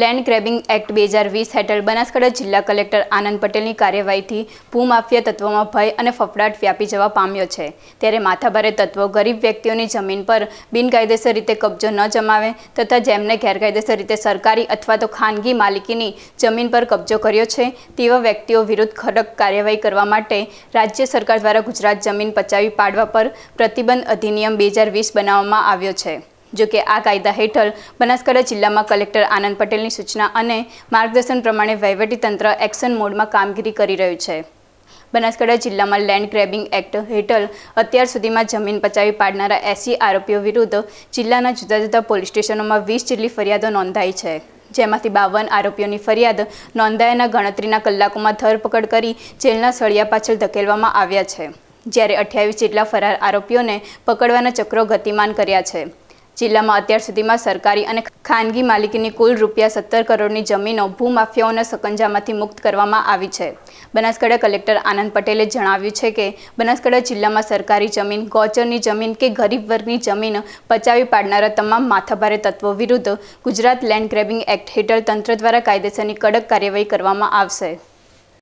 land grabbing act બે હજાર વીસ હેઠળ બનાસકાંઠા જિલ્લા કલેક્ટર આનંદ પટેલની કાર્યવાહીથી ભૂમાફિયા તત્વોમાં ભય અને ફફડાટ વ્યાપી જવા પામ્યો છે ત્યારે માથાભારે તત્વો ગરીબ વ્યક્તિઓની જમીન પર બિનકાયદેસર રીતે કબજો ન જમાવે તથા જેમને ગેરકાયદેસર રીતે સરકારી અથવા તો ખાનગી માલિકીની જમીન પર કબજો કર્યો છે તેવા વ્યક્તિઓ વિરુદ્ધ ખડક કાર્યવાહી કરવા માટે રાજ્ય સરકાર દ્વારા ગુજરાત જમીન પચાવી પાડવા પર પ્રતિબંધ અધિનિયમ બે હજાર વીસ બનાવવામાં આવ્યો છે જો કે આ કાયદા હેઠળ બનાસકાંઠા જિલ્લામાં કલેક્ટર આનંદ પટેલની સૂચના અને માર્ગદર્શન પ્રમાણે વહીવટીતંત્ર એક્શન મોડમાં કામગીરી કરી રહ્યું છે બનાસકાંઠા જિલ્લામાં લેન્ડ ગ્રેબિંગ એક્ટ હેઠળ અત્યાર સુધીમાં જમીન પચાવી પાડનારા એસી આરોપીઓ વિરુદ્ધ જિલ્લાના જુદા જુદા પોલીસ સ્ટેશનોમાં વીસ જેટલી ફરિયાદો નોંધાઈ છે જેમાંથી બાવન આરોપીઓની ફરિયાદ નોંધાયાના ગણતરીના કલાકોમાં ધરપકડ કરી જેલના સળિયા પાછળ ધકેલવામાં આવ્યા છે જ્યારે અઠ્યાવીસ જેટલા ફરાર આરોપીઓને પકડવાના ચક્રો ગતિમાન કર્યા છે જિલ્લામાં અત્યાર સુધીમાં સરકારી અને ખાનગી માલિકીની કુલ રૂપિયા સત્તર કરોડની જમીનો ભૂમાફિયાઓના સકંજામાંથી મુક્ત કરવામાં આવી છે બનાસકાંઠા કલેક્ટર આનંદ પટેલે જણાવ્યું છે કે બનાસકાંઠા જિલ્લામાં સરકારી જમીન ગૌચરની જમીન કે ગરીબ વર્ગની જમીન પચાવી પાડનારા તમામ માથાભારે તત્વો વિરુદ્ધ ગુજરાત લેન્ડ ગ્રેબિંગ એક્ટ હેઠળ તંત્ર દ્વારા કાયદેસરની કડક કાર્યવાહી કરવામાં આવશે